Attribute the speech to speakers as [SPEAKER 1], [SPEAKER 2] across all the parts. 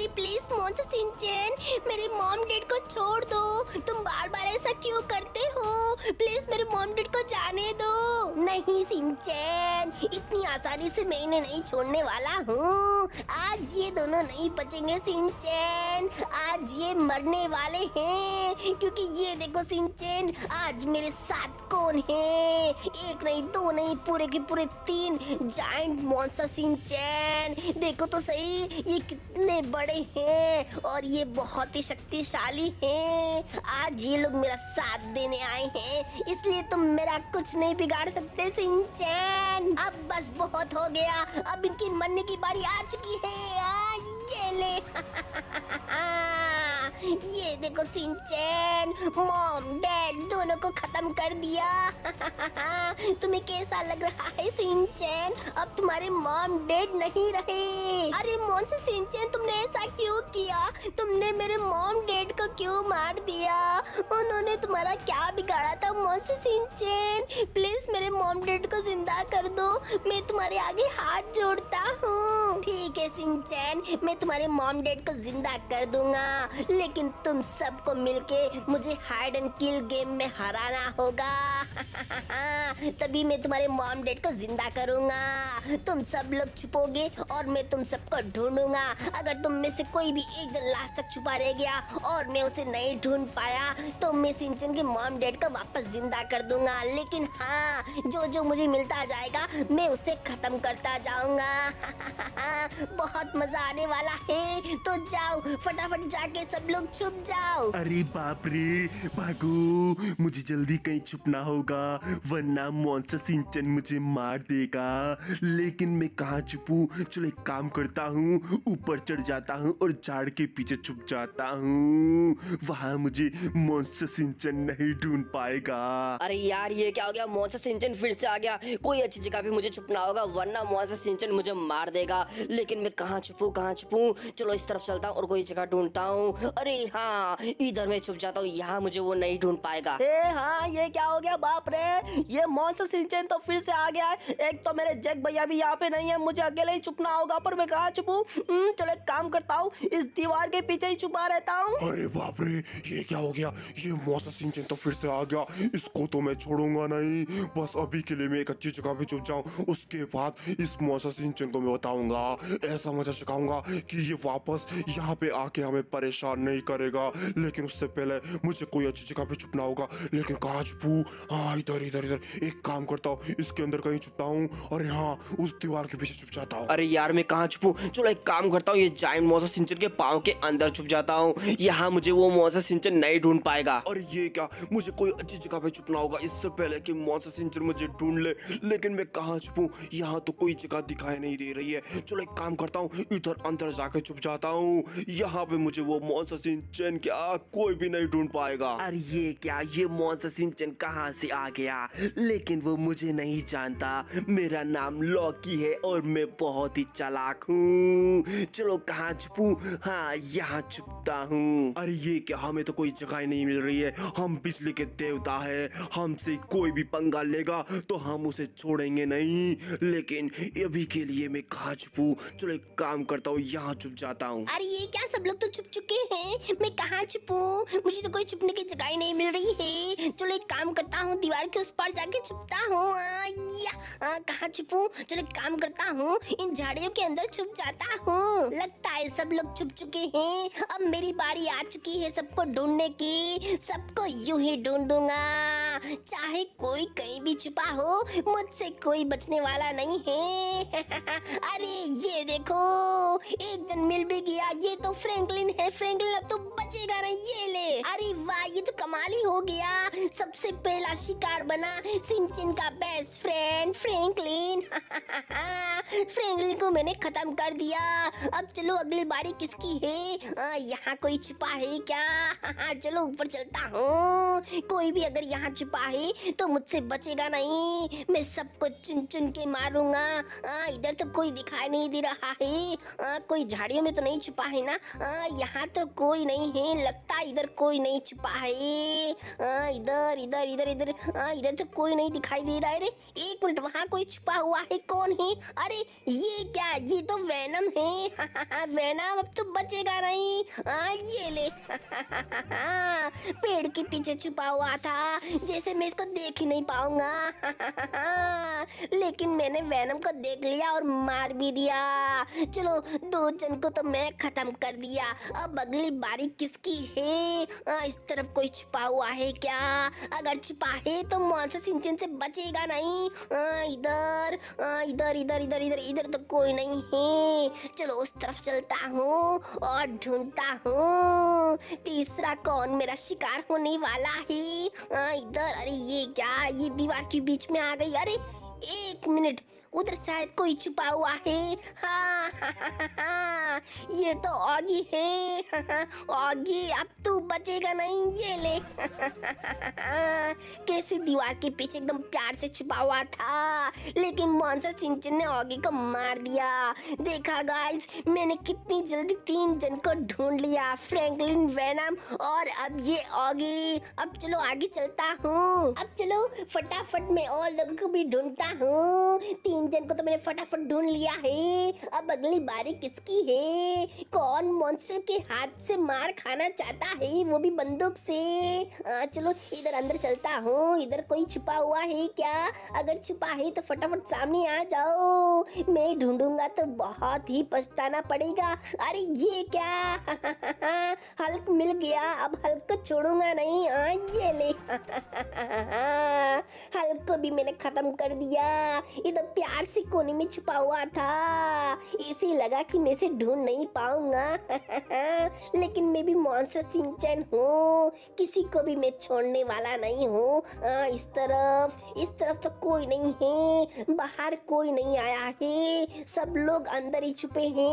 [SPEAKER 1] अरे प्लीज मुझसे सिंचन मेरे मॉम डैड को छोड़ दो तुम बार बार ऐसा क्यों करते हो प्लीज मेरे मॉम डैड को जाने दो नहीं सिंचन इतनी आसानी से मैं इन्हें नहीं छोड़ने वाला हूँ आज ये दोनों नहीं बचेंगे सिंचन आज ये मरने वाले हैं क्योंकि ये देखो सिंचन आज मेरे साथ कौन है एक नहीं दो नहीं पूरे के पूरे तीन जाइंट मॉन्स्टर सिंचन देखो तो सही ये कितने बड़े बड़े हैं और ये बहुत ही शक्तिशाली हैं आज ये लोग मेरा साथ देने आए हैं इसलिए तुम मेरा कुछ नहीं बिगाड़ सकते सिंचैन अब बस बहुत हो गया अब इनकी मरने की बारी आ चुकी है आ, ये ले हाँ, ये देखो सिंचन मॉम डैड दोनों को खत्म कर दिया तुम्हें कैसा लग रहा है सिंचन अब तुम्हारे मॉम डैड नहीं रहे अरे मोन से सिंचन तुमने ऐसा क्यों किया तुमने मेरे मॉम डैड को क्यों मार दिया उन्होंने तुम्हारा क्या बिगाड़ा था मोन से सिंचन प्लीज मेरे मॉम डैड को जिंदा कर दो मैं तुम्हारे आगे हाथ जोड़ता हूँ ठीक है सिंचन मैं तुम्हारे मॉम डैड को जिंदा कर दूंगा लेकिन लेकिन तुम सबको मिलके मुझे हाइड एंड किल गेम में हराना होगा तभी मैं तुम्हारे मॉम डेड को जिंदा करूंगा तुम सब लोग छुपोगे और मैं तुम सबको ढूंढूंगा अगर तुम में से कोई भी एक जन लास्ट तक छुपा रह गया और मैं उसे नहीं ढूंढ पाया तो मैं सिंचन के मॉम डेड को वापस जिंदा कर दूंगा लेकिन हाँ जो जो मुझे मिलता जाएगा मैं उसे खत्म करता जाऊंगा बहुत मजा आने वाला है तो जाओ फटाफट जाके सब लोग लोग छुप जाओ अरे बाप रे भागो मुझे जल्दी कहीं छुपना होगा वरना मॉन्स्टर सिंचन मुझे मार देगा लेकिन मैं कहाँ छुपू चलो एक काम करता हूँ ऊपर चढ़ जाता हूँ और झाड़ के पीछे छुप जाता हूँ वहाँ मुझे मॉन्स्टर सिंचन नहीं ढूंढ पाएगा अरे यार ये क्या हो गया मॉन्स्टर सिंचन फिर से आ गया कोई अच्छी जगह भी मुझे छुपना होगा वरना मॉन्स्टर सिंचन मुझे मार देगा लेकिन मैं कहाँ छुपू कहाँ छुपू चलो इस तरफ चलता हूँ और कोई जगह ढूंढता हूँ अरे अरे हाँ इधर मैं छुप जाता हूँ यहाँ मुझे वो नहीं ढूंढ पाएगा ए हाँ ये क्या हो गया बाप रे ये मॉन्सर सिंचन तो फिर से आ गया है एक तो मेरे जग भैया भी यहाँ पे नहीं है मुझे अकेले ही छुपना होगा पर मैं कहा छुपू हम्म, चलो एक काम करता हूँ इस दीवार के पीछे ही छुपा रहता हूँ अरे बाप रे ये क्या हो गया ये मॉन्स्टर सिंचन तो फिर से आ गया इसको तो मैं छोड़ूंगा नहीं बस अभी के लिए मैं एक अच्छी जगह पे छुप जाऊँ उसके बाद इस मौसा सिंचन को मैं बताऊंगा ऐसा मजा सिखाऊंगा कि ये वापस यहाँ पे आके हमें परेशान नहीं ही करेगा लेकिन उससे पहले मुझे कोई अच्छी जगह पे छुपना होगा लेकिन कहाँ छुपू हाँ इधर इधर इधर एक काम करता हूँ इसके अंदर कहीं छुपता हूँ और यहाँ उस दीवार के पीछे छुप जाता हूँ अरे यार मैं कहाँ छुपू चलो एक काम करता हूँ ये जाइन मोसा सिंचन के पाँव के अंदर छुप जाता हूँ यहाँ मुझे वो मोसा सिंचन नहीं ढूंढ पाएगा और ये क्या मुझे कोई अच्छी जगह पे छुपना होगा इससे पहले की मोसा सिंचन मुझे ढूंढ ले लेकिन मैं कहाँ छुपू यहाँ तो कोई जगह दिखाई नहीं दे रही है चलो एक काम करता हूँ इधर अंदर जाकर छुप जाता हूँ यहाँ पे मुझे वो मोसा सिंचन क्या कोई भी नहीं ढूंढ पाएगा अरे ये क्या ये मॉन्सर सिंचन कहाँ से आ गया लेकिन वो मुझे नहीं जानता मेरा नाम लॉकी है और मैं बहुत ही चलाक हूँ चलो कहाँ छुपू हाँ यहाँ छुपता हूँ अरे ये क्या हमें तो कोई जगह नहीं मिल रही है हम बिजली के देवता है हमसे कोई भी पंगा लेगा तो हम उसे छोड़ेंगे नहीं लेकिन अभी के लिए मैं कहाँ छुपू चलो एक काम करता हूँ यहाँ छुप जाता हूँ अरे ये क्या सब लोग तो छुप चुके हैं मैं कहाँ छुपू मुझे तो कोई छुपने की जगह ही नहीं मिल रही है चलो एक काम करता हूँ दीवार के उस पर जाके छुपता हूँ कहा छुपू चलो काम करता हूँ इन झाड़ियों के अंदर छुप जाता हूँ लगता है सब लोग छुप चुके हैं अब मेरी बारी आ चुकी है सबको ढूंढने की सबको यू ही ढूंढूंगा चाहे कोई कहीं भी छुपा हो मुझसे कोई बचने वाला नहीं है अरे ये देखो एक जन मिल भी गया ये तो फ्रैंकलिन है फ्रैंकलिन अब तो बचेगा नहीं ये ले अरे वाह ये तो कमाल ही हो गया सबसे पहला शिकार बना सिंचिन का best friend Franklin Franklin Franklin को मैंने खत्म कर दिया अब चलो अगली बारी किसकी है आ, यहाँ कोई छिपा है क्या चलो ऊपर चलता हूँ कोई भी अगर यहाँ छिपा है तो मुझसे बचेगा नहीं मैं सबको चुन चुन के मारूंगा इधर तो कोई दिखाई नहीं दे रहा है आ, कोई झाड़ियों में तो नहीं छुपा है ना यहाँ तो कोई नहीं है लगता हाँ, इधर कोई नहीं छुपा है आ, हाँ, इधर इधर इधर इधर आ, हाँ, इधर तो कोई नहीं दिखाई दे रहा है रे एक मिनट वहाँ कोई छुपा हुआ है कौन है अरे ये क्या ये तो वैनम है वैनम अब तो बचेगा नहीं आ, ये ले पेड़ के पीछे छुपा हुआ था जैसे मैं इसको देख ही नहीं पाऊंगा लेकिन मैंने वैनम को देख लिया और मार भी दिया था चलो दो जन को तो मैं खत्म कर दिया अब अगली बारी किसकी है आ, इस तरफ कोई छुपा हुआ है क्या अगर छुपा है तो मानसा सिंचन से बचेगा नहीं इधर इधर इधर इधर इधर इधर तो कोई नहीं है चलो उस तरफ चलता हूँ और ढूंढता हूँ तीसरा कौन मेरा शिकार होने वाला है इधर अरे ये क्या ये दीवार के बीच में आ गई अरे एक मिनट उधर शायद कोई छुपा हुआ है हाँ, हाँ, हाँ, हाँ, हाँ। ये तो ऑगी है हाँ, ऑगी हाँ, अब तू बचेगा नहीं ये ले हाँ, हाँ कैसे दीवार के पीछे एकदम प्यार से छुपा हुआ था लेकिन मानसा सिंचन ने ऑगी को मार दिया देखा गाइस मैंने कितनी जल्दी तीन जन को ढूंढ लिया फ्रैंकलिन वैनम और अब ये ऑगी अब चलो आगे चलता हूँ अब चलो फटाफट मैं और लोगों को भी ढूंढता हूँ तीन इंजन को तो मैंने फटाफट ढूंढ लिया है अब अगली बारी किसकी है कौन मॉन्स्टर के हाथ से मार खाना चाहता है वो भी बंदूक से आ, चलो इधर अंदर चलता हूँ इधर कोई छुपा हुआ है क्या अगर छुपा है तो फटाफट सामने आ जाओ मैं ढूंढूंगा तो बहुत ही पछताना पड़ेगा अरे ये क्या हल्क मिल गया अब हल्क छोड़ूंगा नहीं आ, ये ले हल्क को भी मैंने खत्म कर दिया इधर तो प्यार प्यार से कोने में छुपा हुआ था इसे लगा कि मैं इसे ढूंढ नहीं पाऊंगा लेकिन मैं भी मॉन्स्टर सिंचन हूँ किसी को भी मैं छोड़ने वाला नहीं हूँ इस तरफ इस तरफ तो कोई नहीं है बाहर कोई नहीं आया है सब लोग अंदर ही छुपे हैं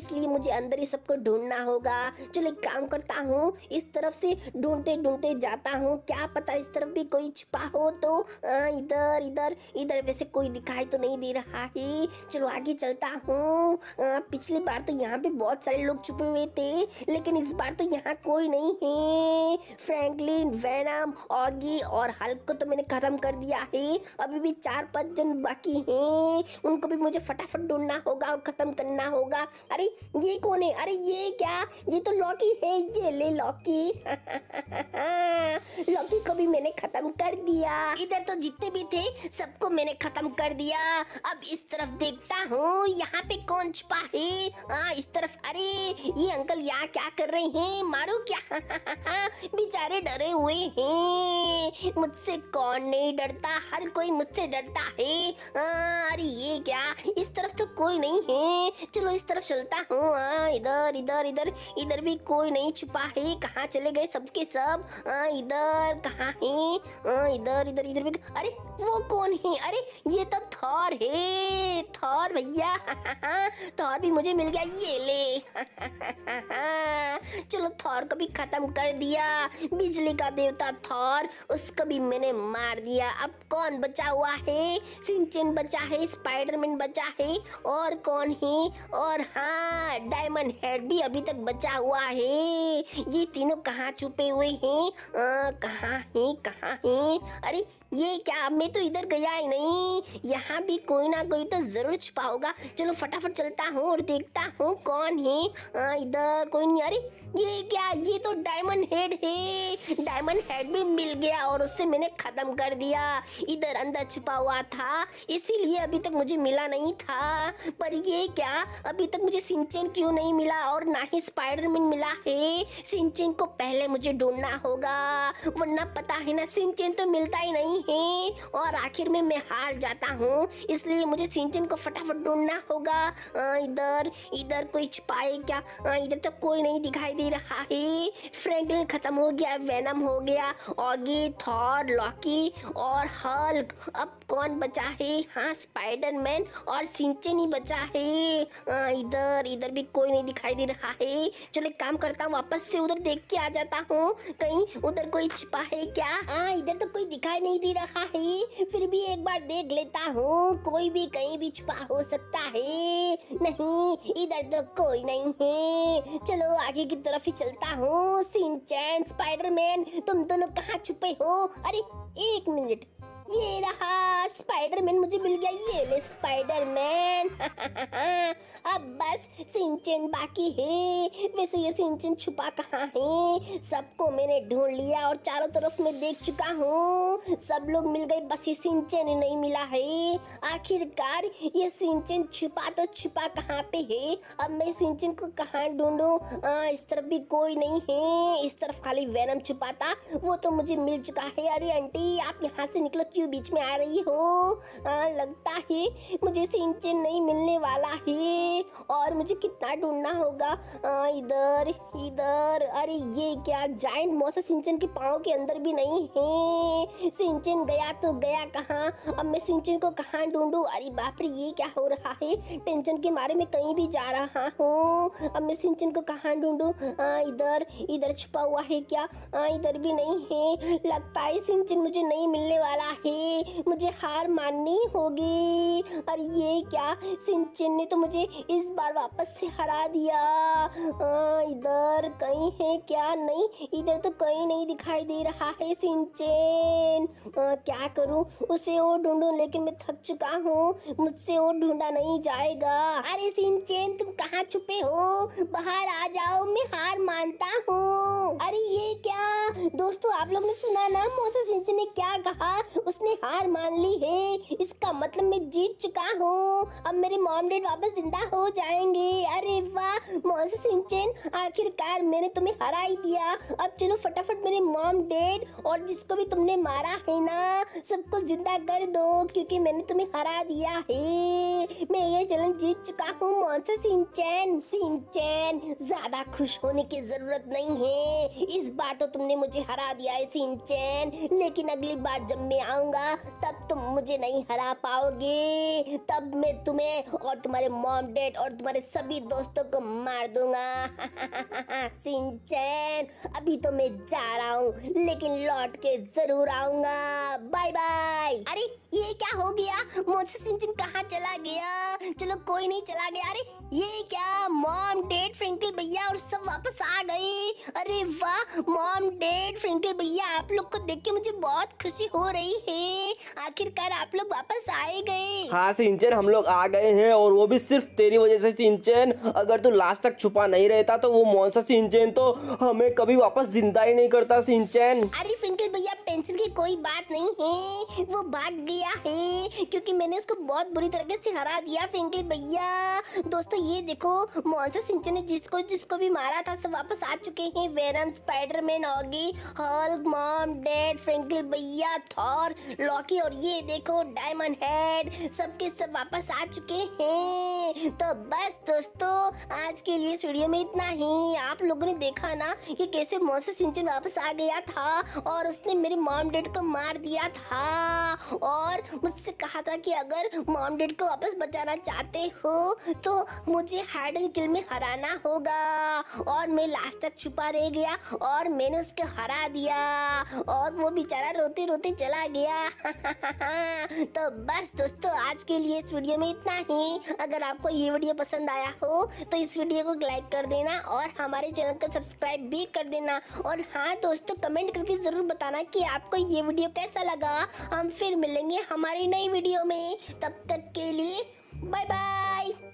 [SPEAKER 1] इसलिए मुझे अंदर ही सबको ढूंढना होगा चलो एक काम करता हूँ इस तरफ से ढूंढते ढूंढते जाता हूँ क्या पता इस तरफ भी कोई छुपा हो तो इधर इधर इधर वैसे कोई दिखा दिखाई तो नहीं दे रहा है चलो आगे चलता हूँ पिछली बार तो यहाँ पे बहुत सारे लोग छुपे हुए थे लेकिन इस बार तो यहाँ कोई नहीं है फ्रैंकलिन वैनम ऑगी और हल्क को तो मैंने खत्म कर दिया है अभी भी चार पाँच जन बाकी हैं उनको भी मुझे फटाफट ढूंढना होगा और खत्म करना होगा अरे ये कौन है अरे ये क्या ये तो लॉकी है ये ले लॉकी लॉकी को भी मैंने खत्म कर दिया इधर तो जितने भी थे सबको मैंने खत्म कर दिया अब इस तरफ देखता हूँ यहाँ पे कौन छुपा है आ, इस तरफ अरे ये अंकल यहाँ क्या कर रहे हैं मारो क्या बेचारे डरे हुए हैं मुझसे कौन नहीं डरता हर कोई मुझसे डरता है आ, अरे ये क्या इस तरफ तो कोई नहीं है चलो इस तरफ चलता हूँ इधर इधर इधर इधर भी कोई नहीं छुपा है कहाँ चले गए सबके सब, इधर कहाँ है इधर इधर इधर भी अरे वो कौन है अरे ये तो थॉर हे थॉर भैया थॉर भी मुझे मिल गया ये ले चलो थॉर को भी खत्म कर दिया बिजली का देवता थॉर उसको भी मैंने मार दिया अब कौन बचा हुआ है सिंचिन बचा है स्पाइडरमैन बचा है और कौन है और हाँ डायमंड हेड भी अभी तक बचा हुआ है ये तीनों कहाँ छुपे हुए हैं कहाँ हैं कहाँ हैं अरे ये क्या मैं तो इधर गया ही नहीं यहाँ भी कोई ना कोई तो जरूर छुपा होगा चलो फटाफट चलता हूँ और देखता हूँ कौन है हाँ, इधर कोई नहीं आ रही ये क्या ये तो डायमंड हेड है डायमंड हेड भी मिल गया और उससे मैंने ख़त्म कर दिया इधर अंदर छुपा हुआ था इसीलिए अभी तक मुझे मिला नहीं था पर ये क्या अभी तक मुझे सिंचन क्यों नहीं मिला और ना ही स्पाइडरमैन मिला है सिंचन को पहले मुझे ढूंढना होगा वरना पता है ना सिंचन तो मिलता ही नहीं है और आखिर में मैं हार जाता हूँ इसलिए मुझे सिंचन को फटाफट ढूंढना होगा इधर इधर कोई छुपाए क्या इधर तो कोई नहीं दिखाई दे रहा है फ्रैंकलिन खत्म हो गया वेनम हो गया ऑगी थॉर लॉकी और हल्क अब कौन बचा है हाँ स्पाइडरमैन और सिंचन ही बचा है हाँ, इधर इधर भी कोई नहीं दिखाई दे रहा है चलो काम करता हूँ वापस से उधर देख के आ जाता हूँ कहीं उधर कोई छिपा है क्या हाँ इधर तो कोई दिखाई नहीं दे रहा है फिर भी एक बार देख लेता हूँ कोई भी कहीं भी छुपा हो सकता है नहीं इधर तो कोई नहीं है चलो आगे की तरफ ही चलता हूँ सिंचैन स्पाइडरमैन तुम दोनों कहाँ छुपे हो अरे एक मिनट ये रहा स्पाइडरमैन मुझे मिल गया ये ले स्पाइडरमैन अब बस सिंचन बाकी है वैसे ये सिंचन छुपा कहाँ है सबको मैंने ढूंढ लिया और चारों तरफ मैं देख चुका हूँ सब लोग मिल गए बस ये सिंचन नहीं मिला है आखिरकार ये सिंचन छुपा तो छुपा कहाँ पे है अब मैं सिंचन को कहाँ ढूंढू हाँ, इस तरफ भी कोई नहीं है इस तरफ खाली वैनम छुपा था वो तो मुझे मिल चुका है अरे आंटी आप यहाँ से निकलो क्यों बीच में आ रही हो आ, हाँ, लगता है मुझे सिंचन नहीं मिलने वाला है और मुझे कितना ढूंढना होगा आ, इधर इधर अरे ये क्या जाइंट मोसा सिंचन के पाँव के अंदर भी नहीं है सिंचन गया तो गया कहाँ अब मैं सिंचन को कहाँ ढूंढूँ अरे बाप रे ये क्या हो रहा है टेंशन के मारे में कहीं भी जा रहा हूँ अब मैं सिंचन को कहाँ ढूंढूँ इधर इधर छुपा हुआ है क्या इधर भी नहीं है लगता है सिंचन मुझे नहीं मिलने वाला है मुझे हार माननी होगी अरे ये क्या सिंचन ने तो मुझे इस इस बार वापस से हरा दिया आ, इधर कहीं है क्या नहीं इधर तो कहीं नहीं दिखाई दे रहा है सिंचेन आ, क्या करूं उसे और ढूंढूं लेकिन मैं थक चुका हूँ मुझसे और ढूंढा नहीं जाएगा अरे सिंचेन तुम कहाँ छुपे हो बाहर आ जाओ मैं हाँ आप लोग ने सुना ना मोसेस इंच ने क्या कहा उसने हार मान ली है इसका मतलब मैं जीत चुका हूँ अब मेरे मॉम डैड वापस जिंदा हो जाएंगे अरे वाह मोसेस इंचन आखिरकार मैंने तुम्हें हरा ही दिया अब चलो फटाफट मेरे मॉम डैड और जिसको भी तुमने मारा है ना सबको जिंदा कर दो क्योंकि मैंने तुम्हें हरा दिया है मैं ये चलन जीत चुका हूँ मोसेस सिंह सिंचन ज्यादा खुश होने की जरूरत नहीं है इस बार तो तुमने मुझे हरा दिया है सिंचन लेकिन अगली बार जब मैं आऊंगा तब तुम मुझे नहीं हरा पाओगे तब मैं तुम्हें और तुम्हारे मॉम डैड और तुम्हारे सभी दोस्तों को मार दूंगा सिंचन अभी तो मैं जा रहा हूँ लेकिन लौट के जरूर आऊंगा बाय बाय अरे ये क्या हो गया मुझसे सिंचन कहाँ चला गया चलो कोई नहीं चला गया अरे ये क्या मॉम डैड फ्रिंकल भैया और सब वापस आ गए मॉम डैड फ्रिंकल भैया आप लोग को देख के मुझे बहुत खुशी हो रही है आखिरकार आप लोग वापस आए गए हाँ सिंचन हम लोग आ गए हैं और वो भी सिर्फ तेरी वजह से सिंचन अगर तू लास्ट तक छुपा नहीं रहता तो वो मौनसा सिंचन तो हमें कभी वापस जिंदा ही नहीं करता सिंचन अरे फिंकल भैया टेंशन की कोई बात नहीं है वो भाग गया है क्योंकि मैंने उसको बहुत बुरी तरीके से हरा दिया फिंकल भैया दोस्तों ये देखो मौनसा सिंचन ने जिसको जिसको भी मारा था सब वापस आ चुके हैं वेरम स्पाइडरमैन ऑगी हॉल मॉम डैड फ्रेंकल भैया थॉर लॉकी और ये देखो डायमंड हेड सबके सब वापस आ चुके हैं तो बस दोस्तों आज के लिए इस वीडियो में इतना ही आप लोगों ने देखा ना कि कैसे मोसे सिंचन वापस आ गया था और उसने मेरी मॉम डेड को मार दिया था और मुझसे कहा था कि अगर मॉम डेड को वापस बचाना चाहते हो तो मुझे हार्ड एंड किल में हराना होगा और मैं लास्ट तक छुपा रह गया और मैंने उसको हरा दिया और वो बेचारा रोते रोते चला गया तो बस दोस्तों आज के लिए इस वीडियो में इतना ही अगर आपको ये वीडियो पसंद आया हो तो इस वीडियो को लाइक कर देना और हमारे चैनल को सब्सक्राइब भी कर देना और हाँ दोस्तों कमेंट करके ज़रूर बताना कि आपको ये वीडियो कैसा लगा हम फिर मिलेंगे हमारी नई वीडियो में तब तक के लिए बाय बाय